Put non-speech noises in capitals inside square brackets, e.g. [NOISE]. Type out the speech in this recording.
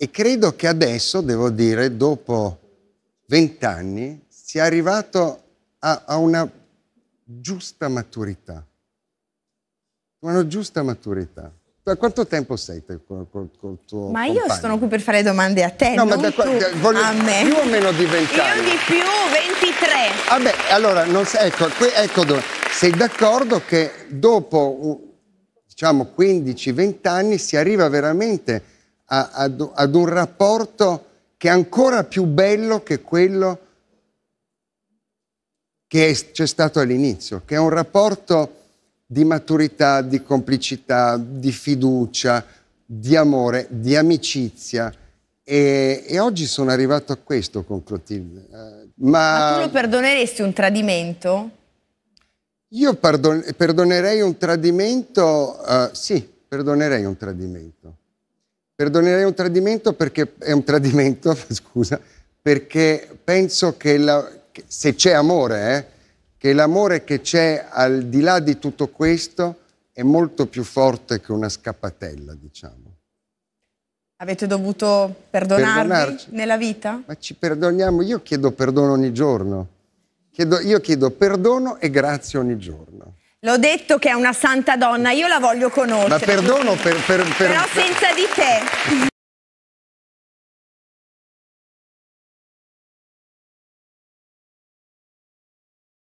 E credo che adesso, devo dire, dopo vent'anni, sia arrivato a, a una giusta maturità. Una giusta maturità. Da quanto tempo sei te col, col, col tuo Ma compagno? io sono qui per fare domande a te, no, ma da, tu, voglio, a me. Più o meno di 20 anni? Io di più, 23. Vabbè, allora, non, ecco, ecco dove, sei d'accordo che dopo, diciamo, 15-20 anni si arriva veramente a, ad, ad un rapporto che è ancora più bello che quello che è, c'è stato all'inizio, che è un rapporto di maturità, di complicità, di fiducia, di amore, di amicizia. E, e oggi sono arrivato a questo con Clotilde. Eh, ma, Ma tu lo perdoneresti un tradimento? Io pardon- perdonerei un tradimento, uh, sì, perdonerei un tradimento. Perdonerei un tradimento perché è un tradimento, [LAUGHS] scusa, perché penso che, la, che se c'è amore, eh, che l'amore che c'è al di là di tutto questo è molto più forte che una scappatella, diciamo. Avete dovuto perdonarvi Perdonarci. nella vita? Ma ci perdoniamo, io chiedo perdono ogni giorno. Chiedo, io chiedo perdono e grazie ogni giorno. L'ho detto che è una santa donna, io la voglio conoscere. Ma perdono per... per, per... Però senza di te.